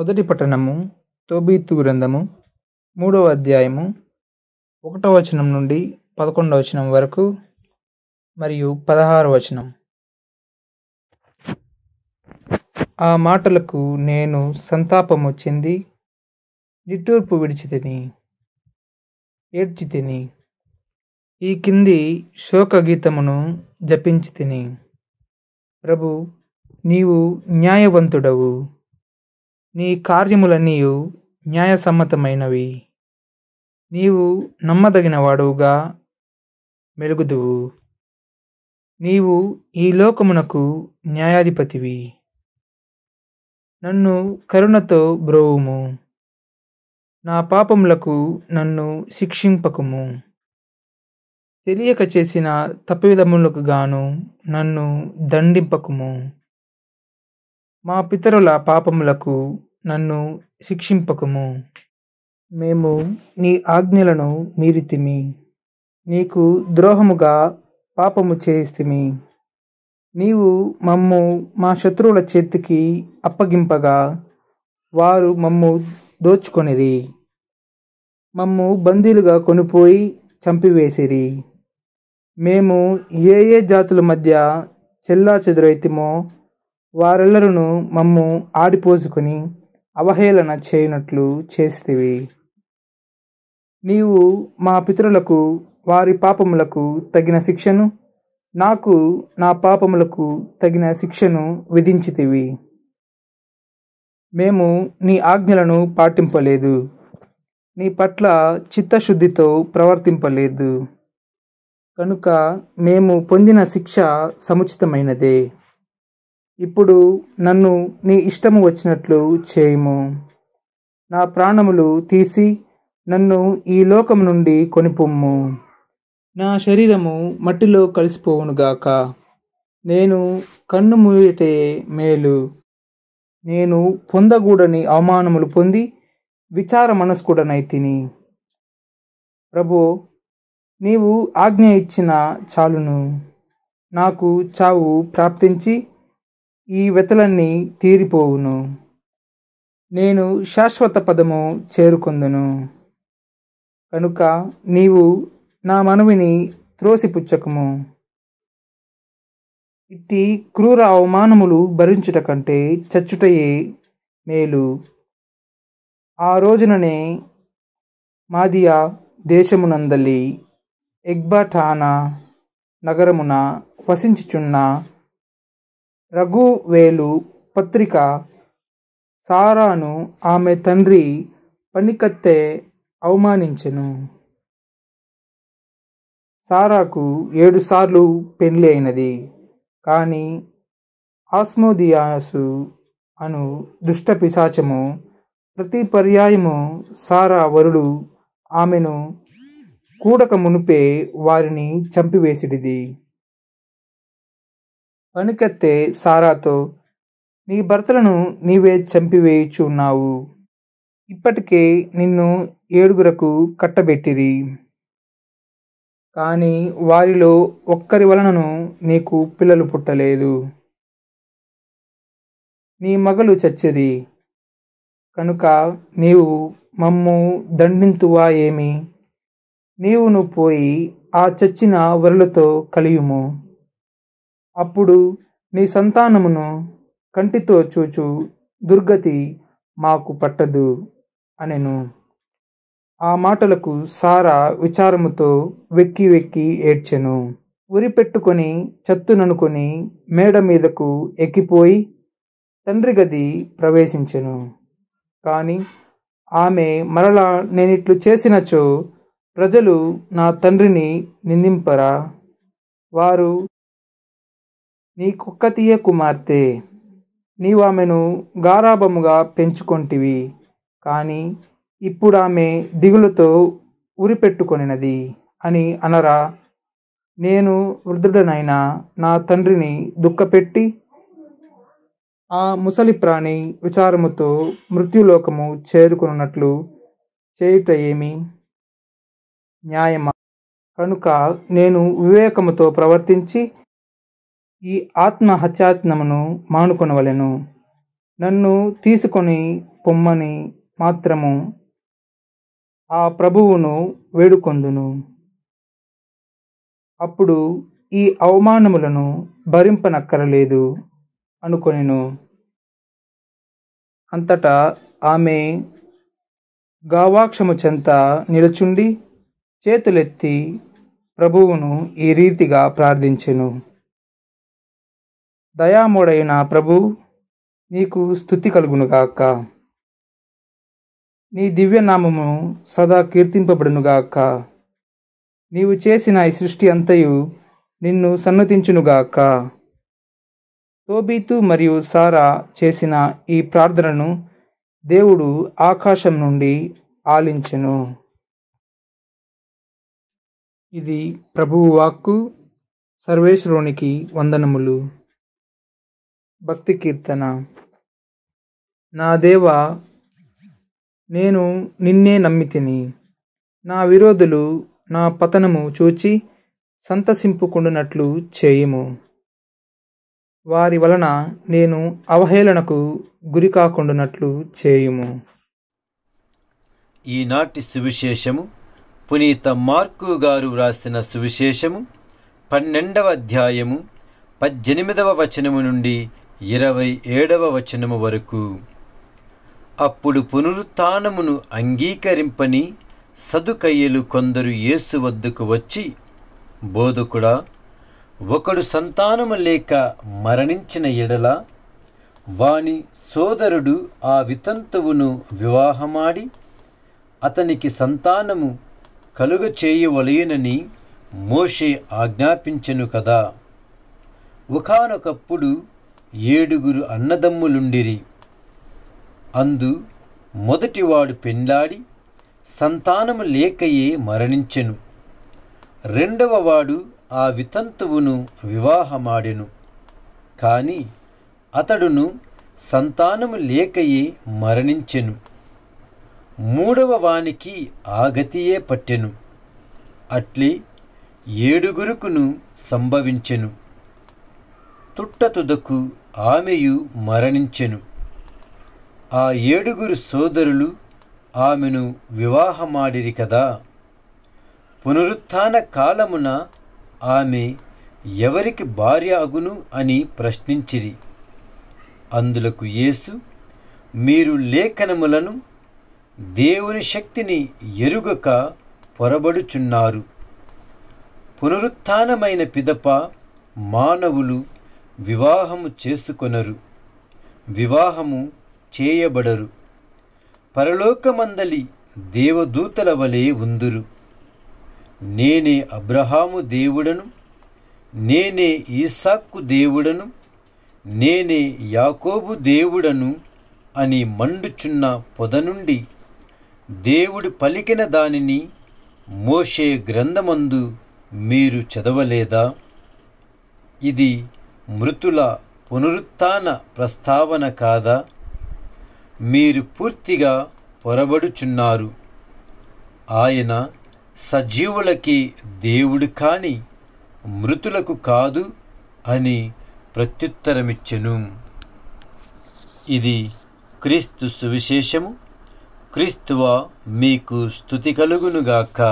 మొదటి పట్టణము తోబీతు గ్రంథము మూడవ అధ్యాయము ఒకటో వచనం నుండి పదకొండవ వచనం వరకు మరియు పదహారు వచనం ఆ మాటలకు నేను సంతాపం వచ్చింది నిట్టూర్పు విడిచి తిని ఏడ్చి తిని ఈ కింది శోకగీతమును జపించి తిని ప్రభు నీవు న్యాయవంతుడవు నీ కార్యములన్నీయు న్యాయసమ్మతమైనవి నీవు నమ్మదగిన వాడువుగా మెలుగుదువు నీవు ఈ లోకమునకు న్యాయాధిపతివి నన్ను కరుణతో బ్రోవుము నా పాపములకు నన్ను శిక్షింపకుము తెలియక చేసిన తప్పిదములకు గాను నన్ను దండింపకుము మా పితరుల పాపములకు నన్ను శిక్షింపకము మేము నీ ఆజ్ఞలను మీరితిమి నీకు ద్రోహముగా పాపము చేయిస్తిమి నీవు మమ్ము మా శత్రువుల చేతికి అప్పగింపగా వారు మమ్ము దోచుకొనిరి మమ్ము బందీలుగా కొనిపోయి చంపివేసిరి మేము ఏ ఏ జాతుల మధ్య చెల్లా చెదురైతిమో వారెల్లరూ మమ్ము ఆడిపోసుకొని అవహేళన చేయనట్లు చేస్తివి నీవు మా పితరులకు వారి పాపములకు తగిన శిక్షను నాకు నా పాపములకు తగిన శిక్షను విధించితివి మేము నీ ఆజ్ఞలను పాటింపలేదు నీ పట్ల చిత్తశుద్ధితో ప్రవర్తింపలేదు కనుక మేము పొందిన శిక్ష సముచితమైనదే ఇప్పుడు నన్ను నీ ఇష్టము వచ్చినట్లు చేయుము నా ప్రాణములు తీసి నన్ను ఈ లోకం నుండి కొనిపొమ్ము నా శరీరము మట్టిలో కలిసిపోవునుగాక నేను కన్ను మూయటే మేలు నేను పొందగూడని అవమానములు పొంది విచార మనస్కుడనై తిని ప్రభు నీవు ఆజ్ఞ ఇచ్చిన చాలును నాకు చావు ప్రాప్తించి ఈ వెతలన్నీ తీరిపోవును నేను శాశ్వత పదము చేరుకొందును కనుక నీవు నా మనవిని త్రోసిపుచ్చకము ఇట్టి క్రూర అవమానములు భరించుట కంటే చచ్చుటయే మేలు ఆ రోజుననే మాదియా దేశమునందలి ఎగ్బాఠానా నగరమున వసించుచున్న రఘువేలు పత్రిక సారాను ఆమె తండ్రి పనికత్తె అవమానించెను సారాకు ఏడుసార్లు పెండ్లి అయినది కానీ ఆస్మోదియాసు అను దుష్ట పిశాచము ప్రతి పర్యాయము సారా వరుడు ఆమెను కూడక మునిపే వారిని చంపివేసిడిది పనికత్తె సారాతో నీ భర్తలను నీవే చంపివేయుచు ఉన్నావు ఇప్పటికే నిన్ను ఏడుగురకు కట్టబెట్టిరి కానీ వారిలో ఒక్కరి వలనను నీకు పిల్లలు పుట్టలేదు నీ మగలు చచ్చిరి కనుక నీవు మమ్ము దండింతువా ఏమి నీవును పోయి ఆ చచ్చిన వరులతో కలియుము అప్పుడు నీ సంతానమును కంటితో చూచు దుర్గతి మాకు పట్టదు అనెను ఆ మాటలకు సారా విచారముతో వెక్కి వెక్కి ఏడ్చెను ఉరిపెట్టుకొని చత్తుననుకొని మేడ మీదకు ఎక్కిపోయి తండ్రి గది ప్రవేశించెను కానీ ఆమె మరలా నేనిట్లు చేసినచో ప్రజలు నా తండ్రిని నిందింపరా వారు నీ కుక్కతీయ కుమార్తె నీవామెను గారాబముగా పెంచుకొంటివి కానీ ఆమె దిగులతో ఉరి ఉరిపెట్టుకొనినది అని అనరా నేను వృద్ధుడనైనా నా తండ్రిని దుఃఖపెట్టి ఆ ముసలి ప్రాణి విచారముతో మృత్యులోకము చేరుకున్నట్లు చేయుట ఏమి న్యాయమా కనుక నేను వివేకముతో ప్రవర్తించి ఈ ఆత్మహత్యాత్నమును మానుకొనవలెను నన్ను తీసుకొని పొమ్మని మాత్రము ఆ ప్రభువును వేడుకొందును అప్పుడు ఈ అవమానములను భరింపనక్కరలేదు అనుకొనిను అంతటా ఆమె గావాక్షము చెంత నిలుచుండి చేతులెత్తి ప్రభువును ఈ రీతిగా ప్రార్థించెను దయామోడైన ప్రభు నీకు స్థుతి కలుగునుగాక నీ దివ్యనామము సదా కీర్తింపబడునుగాక నీవు చేసిన ఈ సృష్టి అంతయు నిన్ను సన్నతించునుగాక తోబీతు మరియు సారా చేసిన ఈ ప్రార్థనను దేవుడు ఆకాశం నుండి ఆలించెను ఇది ప్రభువు వాక్కు సర్వేశ్వరునికి వందనములు భక్తి కీర్తన నా దేవా నేను నిన్నే నమ్మితిని నా విరోధులు నా పతనము చూచి సంతసింపుకుండునట్లు చేయుము వారి వలన నేను అవహేళనకు గురి కాకుండానట్లు చేయుము ఈనాటి సువిశేషము పునీత మార్కు గారు వ్రాసిన సువిశేషము పన్నెండవ అధ్యాయము పద్దెనిమిదవ వచనము నుండి ఇరవై ఏడవ వచనము వరకు అప్పుడు పునరుత్నమును అంగీకరింపని సదుకయ్యలు కొందరు యేసు వద్దకు వచ్చి బోధకుడా ఒకడు సంతానము లేక మరణించిన ఎడల వాని సోదరుడు ఆ వితంతువును వివాహమాడి అతనికి సంతానము కలుగ చేయవలయనని మోషే ఆజ్ఞాపించెను కదా ఒకనొకప్పుడు ఏడుగురు అన్నదమ్ములుండిరి అందు మొదటివాడు పెండ్లాడి సంతానము లేకయే మరణించెను రెండవవాడు ఆ వితంతువును వివాహమాడెను కాని అతడును సంతానము లేకయే మరణించెను మూడవ వానికి ఆగతియే పట్టెను అట్లే ఏడుగురుకును సంభవించెను తుట్టతుదకు ఆమెయు మరణించెను ఆ ఏడుగురు సోదరులు ఆమెను వివాహమాడిరి కదా పునరుత్న కాలమున ఆమె ఎవరికి భార్య అగును అని ప్రశ్నించిరి అందులకు యేసు మీరు లేఖనములను దేవుని శక్తిని ఎరుగక పొరబడుచున్నారు పునరుత్నమైన పిదప మానవులు వివాహము చేసుకొనరు వివాహము చేయబడరు పరలోకమందలి దేవదూతల వలె ఉందురు నేనే అబ్రహాము దేవుడను నేనే ఈసాక్కు దేవుడను నేనే యాకోబు దేవుడను అని మండుచున్న పొద నుండి దేవుడు పలికిన దానిని మోషే గ్రంథమందు మీరు చదవలేదా ఇది మృతుల పునరుత్న ప్రస్తావన కాదా మీరు పూర్తిగా పొరబడుచున్నారు ఆయన సజీవులకి దేవుడు కాని మృతులకు కాదు అని ప్రత్యుత్తరమిచ్చెను ఇది క్రీస్తు సువిశేషము క్రీస్తువ మీకు స్థుతి కలుగునుగాక